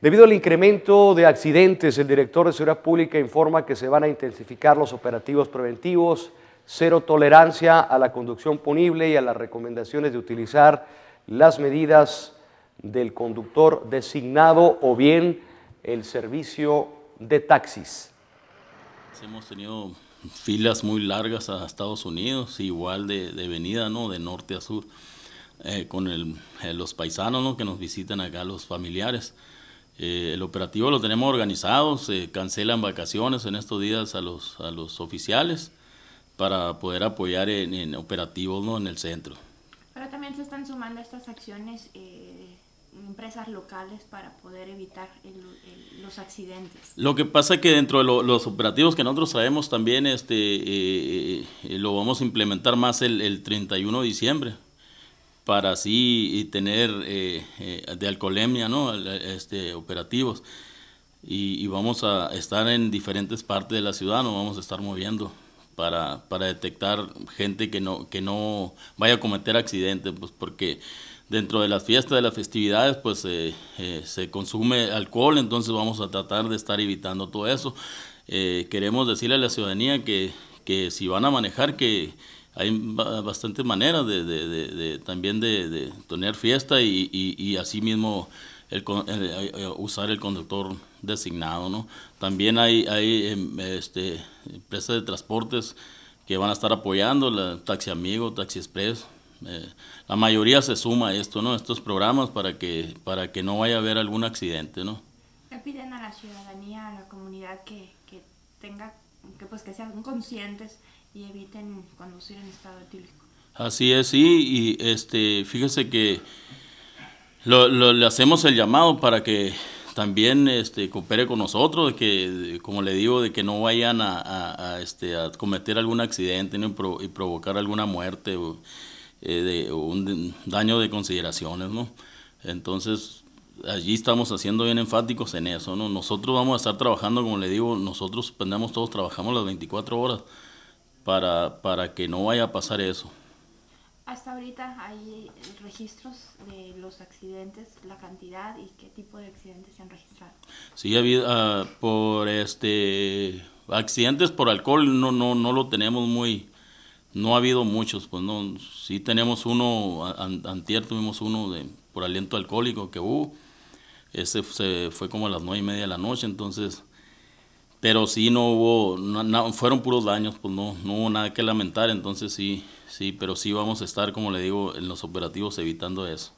Debido al incremento de accidentes, el director de Seguridad Pública informa que se van a intensificar los operativos preventivos, cero tolerancia a la conducción punible y a las recomendaciones de utilizar las medidas del conductor designado o bien el servicio de taxis. Hemos tenido filas muy largas a Estados Unidos, igual de, venida, ¿no? De norte a sur, eh, con eh, los paisanos, ¿no? Que nos visitan acá, los familiares. Eh, el operativo lo tenemos organizado, se cancelan vacaciones en estos días a los, a los oficiales para poder apoyar en, operativos ¿no? en el centro. Pero también se están sumando estas acciones eh, empresas locales para poder evitar los accidentes. Lo que pasa es que dentro de los operativos que nosotros sabemos también este, eh, eh, lo vamos a implementar más el, el 31 de diciembre para así tener eh, eh, de alcoholemia, ¿no? Este, operativos. Y, vamos a estar en diferentes partes de la ciudad, nos vamos a estar moviendo para, para detectar gente que no, que no vaya a cometer accidentes, pues porque dentro de las fiestas, de las festividades, pues eh, se consume alcohol, entonces vamos a tratar de estar evitando todo eso. queremos decirle a la ciudadanía que, que si van a manejar, que, hay bastantes maneras de, de, de, también de, tener fiesta y, y, así mismo el, eh, eh, usar el conductor designado, ¿no? También hay, hay em, este, empresas de transportes que van a estar apoyando, la Taxi Amigo, Taxi Express, eh, la mayoría se suma a esto, ¿no? Estos programas para que, para que no vaya a haber algún accidente, ¿no? piden a la ciudadanía, a la comunidad que, que tenga, que pues que sean conscientes y eviten conducir en estado etílico. Así es, sí, y este, fíjese que lo, le hacemos el llamado para que también este, coopere con nosotros, de que como le digo, de que no vayan a, este, cometer algún accidente y, provocar alguna muerte o, eh, de, un daño de consideraciones, ¿no? Entonces, allí estamos haciendo bien enfáticos en eso, ¿no? Nosotros vamos a estar trabajando, como le digo, nosotros, pendemos pues, todos, trabajamos las 24 horas para, para que no vaya a pasar eso. Hasta ahorita hay registros de los accidentes, la cantidad y qué tipo de accidentes se han registrado. Sí, ha habido ah, por este accidentes por alcohol no no no lo tenemos muy no ha habido muchos, pues no sí tenemos uno antier tuvimos uno de por aliento alcohólico que hubo. ese se fue como a las nueve y media de la noche, entonces pero sí no hubo, fueron puros daños, pues no, no hubo nada que lamentar, entonces sí, sí, pero sí vamos a estar, como le digo, en los operativos evitando eso.